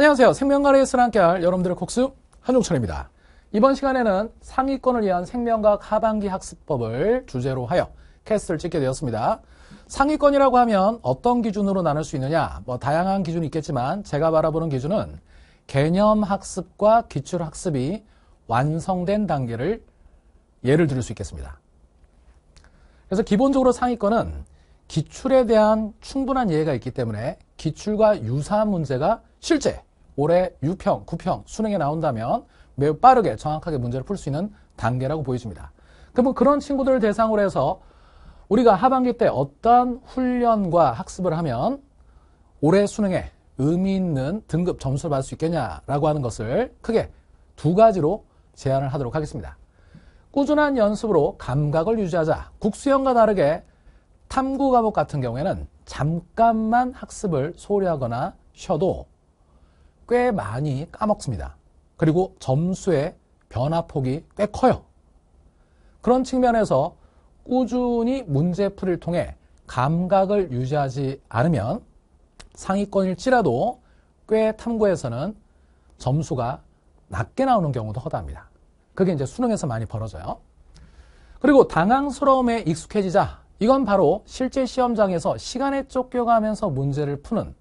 안녕하세요. 생명과 레의스를함께 여러분들의 곡수 한종철입니다. 이번 시간에는 상위권을 위한 생명과학 하반기 학습법을 주제로 하여 캐스트를 찍게 되었습니다. 상위권이라고 하면 어떤 기준으로 나눌 수 있느냐? 뭐 다양한 기준이 있겠지만 제가 바라보는 기준은 개념 학습과 기출 학습이 완성된 단계를 예를 들을 수 있겠습니다. 그래서 기본적으로 상위권은 기출에 대한 충분한 이해가 있기 때문에 기출과 유사한 문제가 실제 올해 6평, 9평 수능에 나온다면 매우 빠르게 정확하게 문제를 풀 수 있는 단계라고 보여집니다. 그러면 그런 친구들을 대상으로 해서 우리가 하반기 때 어떤 훈련과 학습을 하면 올해 수능에 의미 있는 등급 점수를 받을 수 있겠냐라고 하는 것을 크게 두 가지로 제안을 하도록 하겠습니다. 꾸준한 연습으로 감각을 유지하자. 국수형과 다르게 탐구 과목 같은 경우에는 잠깐만 학습을 소홀히 하거나 쉬어도 꽤 많이 까먹습니다. 그리고 점수의 변화폭이 꽤 커요. 그런 측면에서 꾸준히 문제풀이를 통해 감각을 유지하지 않으면 상위권일지라도 꽤 탐구에서는 점수가 낮게 나오는 경우도 허다합니다. 그게 이제 수능에서 많이 벌어져요. 그리고 당황스러움에 익숙해지자 이건 바로 실제 시험장에서 시간에 쫓겨가면서 문제를 푸는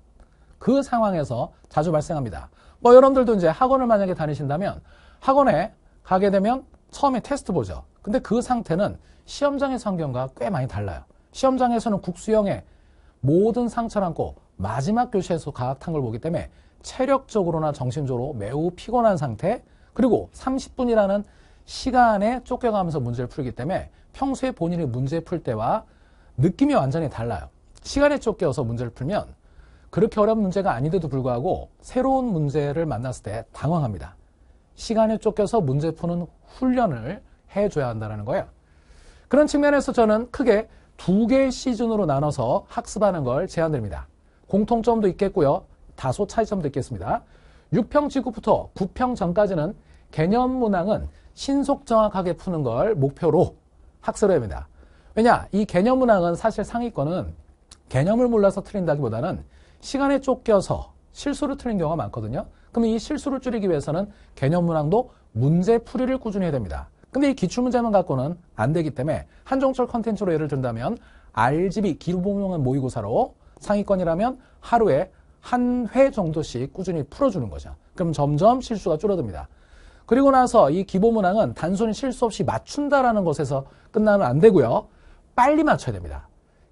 그 상황에서 자주 발생합니다. 뭐 여러분들도 이제 학원을 만약에 다니신다면 학원에 가게 되면 처음에 테스트 보죠. 근데 그 상태는 시험장의서경과꽤 많이 달라요. 시험장에서는 국수형의 모든 상처를 안고 마지막 교실에서 과학탄 걸 보기 때문에 체력적으로나 정신적으로 매우 피곤한 상태 그리고 30분이라는 시간에 쫓겨가면서 문제를 풀기 때문에 평소에 본인이 문제 풀 때와 느낌이 완전히 달라요. 시간에 쫓겨서 문제를 풀면 그렇게 어려운 문제가 아닌데도 불구하고 새로운 문제를 만났을 때 당황합니다. 시간에 쫓겨서 문제 푸는 훈련을 해줘야 한다는 거예요. 그런 측면에서 저는 크게 두 개의 시즌으로 나눠서 학습하는 걸 제안드립니다. 공통점도 있겠고요. 다소 차이점도 있겠습니다. 6평 직후부터 9평 전까지는 개념 문항은 신속 정확하게 푸는 걸 목표로 학습을 합니다. 왜냐, 이 개념 문항은 사실 상위권은 개념을 몰라서 틀린다기보다는 시간에 쫓겨서 실수를 틀린 경우가 많거든요. 그러면 이 실수를 줄이기 위해서는 개념 문항도 문제 풀이를 꾸준히 해야 됩니다. 근데 이 기출문제만 갖고는 안 되기 때문에 한종철 컨텐츠로 예를 든다면 RGB 기본용은 모의고사로 상위권이라면 하루에 한 회 정도씩 꾸준히 풀어주는 거죠. 그럼 점점 실수가 줄어듭니다. 그리고 나서 이 기본 문항은 단순히 실수 없이 맞춘다라는 것에서 끝나면 안 되고요. 빨리 맞춰야 됩니다.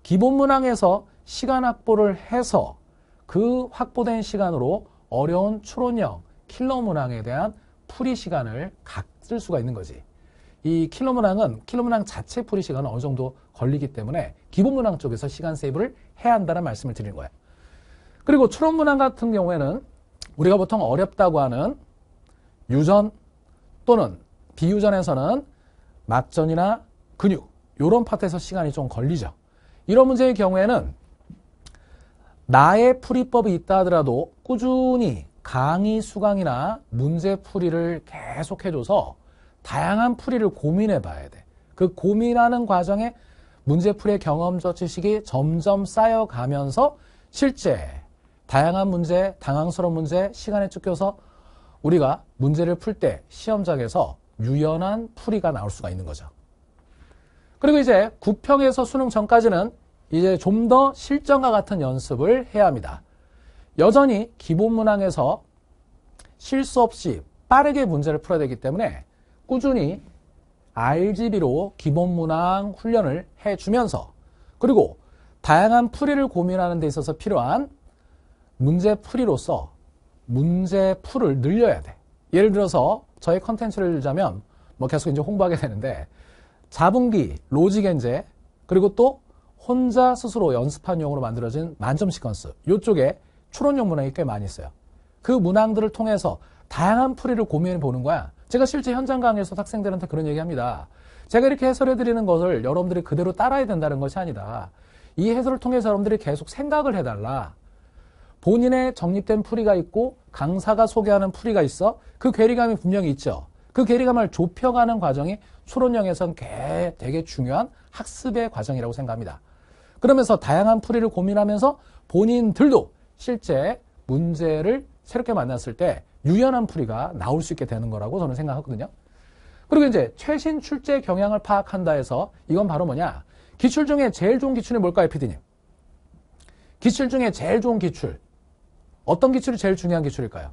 기본 문항에서 시간 확보를 해서 그 확보된 시간으로 어려운 추론형 킬러 문항에 대한 풀이 시간을 갖을 수가 있는 거지. 이 킬러 문항은 킬러 문항 자체 풀이 시간은 어느 정도 걸리기 때문에 기본 문항 쪽에서 시간 세이브를 해야 한다는 말씀을 드리는 거예요. 그리고 추론 문항 같은 경우에는 우리가 보통 어렵다고 하는 유전 또는 비유전에서는 막전이나 근육 이런 파트에서 시간이 좀 걸리죠. 이런 문제의 경우에는 나의 풀이법이 있다 하더라도 꾸준히 강의 수강이나 문제 풀이를 계속해줘서 다양한 풀이를 고민해 봐야 돼. 그 고민하는 과정에 문제 풀이의 경험적 지식이 점점 쌓여가면서 실제 다양한 문제, 당황스러운 문제, 시간에 쫓겨서 우리가 문제를 풀 때 시험장에서 유연한 풀이가 나올 수가 있는 거죠. 그리고 이제 9평에서 수능 전까지는 이제 좀 더 실전과 같은 연습을 해야 합니다. 여전히 기본 문항에서 실수 없이 빠르게 문제를 풀어야 되기 때문에 꾸준히 RGB로 기본 문항 훈련을 해주면서 그리고 다양한 풀이를 고민하는 데 있어서 필요한 문제 풀이로서 문제 풀을 늘려야 돼. 예를 들어서 저희 컨텐츠를 들자면 뭐 계속 이제 홍보하게 되는데 자분기, 로직엔제, 그리고 또 혼자 스스로 연습한 용으로 만들어진 만점 시퀀스 이쪽에 추론용 문항이 꽤 많이 있어요. 그 문항들을 통해서 다양한 풀이를 고민해 보는 거야. 제가 실제 현장 강의에서 학생들한테 그런 얘기합니다. 제가 이렇게 해설해 드리는 것을 여러분들이 그대로 따라야 된다는 것이 아니다. 이 해설을 통해서 여러분들이 계속 생각을 해달라. 본인의 정립된 풀이가 있고 강사가 소개하는 풀이가 있어 그 괴리감이 분명히 있죠. 그 괴리감을 좁혀가는 과정이 수론형에선 되게 중요한 학습의 과정이라고 생각합니다. 그러면서 다양한 풀이를 고민하면서 본인들도 실제 문제를 새롭게 만났을 때 유연한 풀이가 나올 수 있게 되는 거라고 저는 생각하거든요. 그리고 이제 최신 출제 경향을 파악한다 해서 이건 바로 뭐냐? 기출 중에 제일 좋은 기출이 뭘까요, 피디님? 기출 중에 제일 좋은 기출. 어떤 기출이 제일 중요한 기출일까요?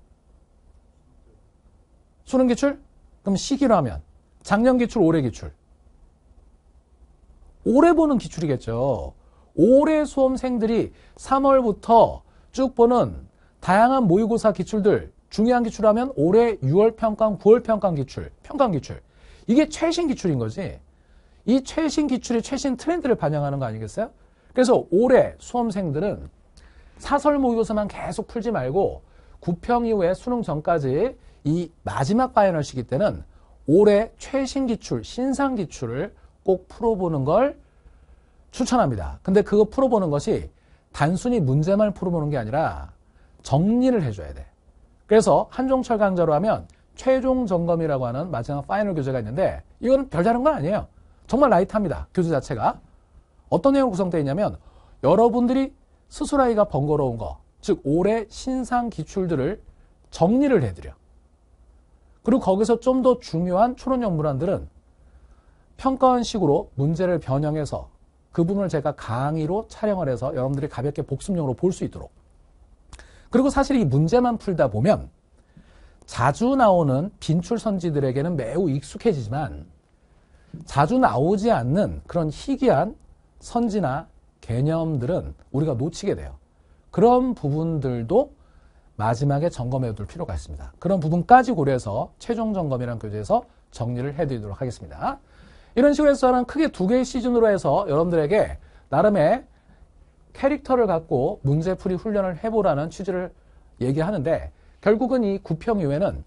수능 기출? 그럼 시기로 하면 작년 기출, 올해 기출. 올해 보는 기출이겠죠. 올해 수험생들이 3월부터 쭉 보는 다양한 모의고사 기출들 중요한 기출하면 올해 6월 평강, 9월 평강 기출, 평강 기출. 이게 최신 기출인 거지. 이 최신 기출이 최신 트렌드를 반영하는 거 아니겠어요? 그래서 올해 수험생들은 사설 모의고사만 계속 풀지 말고 9평 이후에 수능 전까지 이 마지막 파이널 시기 때는 올해 최신 기출, 신상 기출을 꼭 풀어보는 걸 추천합니다. 근데 그거 풀어보는 것이 단순히 문제만 풀어보는 게 아니라 정리를 해줘야 돼. 그래서 한종철 강좌로 하면 최종 점검이라고 하는 마지막 파이널 교재가 있는데 이건 별다른 건 아니에요. 정말 라이트합니다. 교재 자체가. 어떤 내용으로 구성되어 있냐면 여러분들이 스스로 하기가 번거로운 거즉 올해 신상 기출들을 정리를 해드려. 그리고 거기서 좀 더 중요한 추론형 문안들은 평가원식으로 문제를 변형해서 그 부분을 제가 강의로 촬영을 해서 여러분들이 가볍게 복습용으로 볼 수 있도록. 그리고 사실 이 문제만 풀다 보면 자주 나오는 빈출 선지들에게는 매우 익숙해지지만 자주 나오지 않는 그런 희귀한 선지나 개념들은 우리가 놓치게 돼요. 그런 부분들도 마지막에 점검해 둘 필요가 있습니다. 그런 부분까지 고려해서 최종 점검이라는 교재에서 정리를 해드리도록 하겠습니다. 이런 식으로 해서는 크게 두 개의 시즌으로 해서 여러분들에게 나름의 캐릭터를 갖고 문제풀이 훈련을 해보라는 취지를 얘기하는데 결국은 이 구평이외는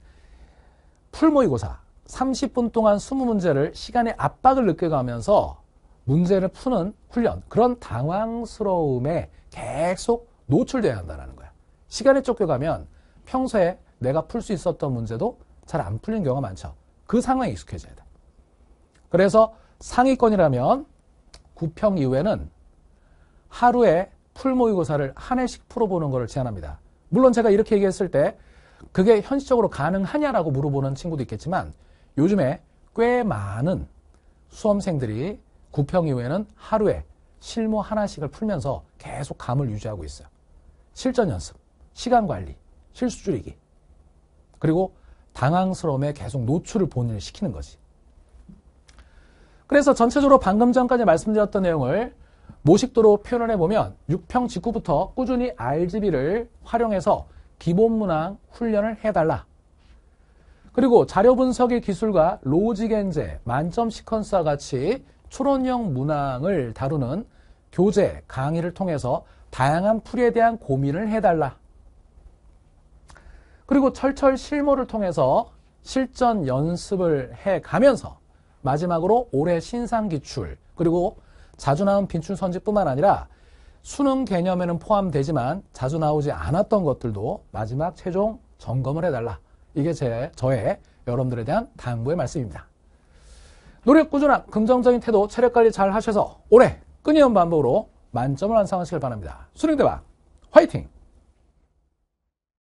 풀모의고사 30분 동안 20문제를 시간의 압박을 느껴가면서 문제를 푸는 훈련 그런 당황스러움에 계속 노출돼야 한다는 거야. 시간에 쫓겨가면 평소에 내가 풀 수 있었던 문제도 잘 안 풀린 경우가 많죠. 그 상황에 익숙해져야 돼. 그래서 상위권이라면 구평 이후에는 하루에 풀 모의고사를 한 해씩 풀어보는 것을 제안합니다. 물론 제가 이렇게 얘기했을 때 그게 현실적으로 가능하냐라고 물어보는 친구도 있겠지만 요즘에 꽤 많은 수험생들이 구평 이후에는 하루에 실무 하나씩을 풀면서 계속 감을 유지하고 있어요. 실전 연습, 시간 관리, 실수 줄이기. 그리고 당황스러움에 계속 노출을 본인을 시키는 거지. 그래서 전체적으로 방금 전까지 말씀드렸던 내용을 모식도로 표현을 해보면 6평 직후부터 꾸준히 RGB를 활용해서 기본 문항 훈련을 해달라. 그리고 자료 분석의 기술과 로지겐제, 만점 시퀀스와 같이 추론형 문항을 다루는 교재, 강의를 통해서 다양한 풀에 대한 고민을 해달라. 그리고 철철 실무를 통해서 실전 연습을 해 가면서 마지막으로 올해 신상 기출 그리고 자주 나온 빈출 선지뿐만 아니라 수능 개념에는 포함되지만 자주 나오지 않았던 것들도 마지막 최종 점검을 해달라. 이게 제 저의 여러분들에 대한 당부의 말씀입니다. 노력 꾸준함, 긍정적인 태도, 체력 관리 잘 하셔서 올해 끊임없는 방법으로 만점을 한 상황시길 바랍니다. 수능 대박 화이팅!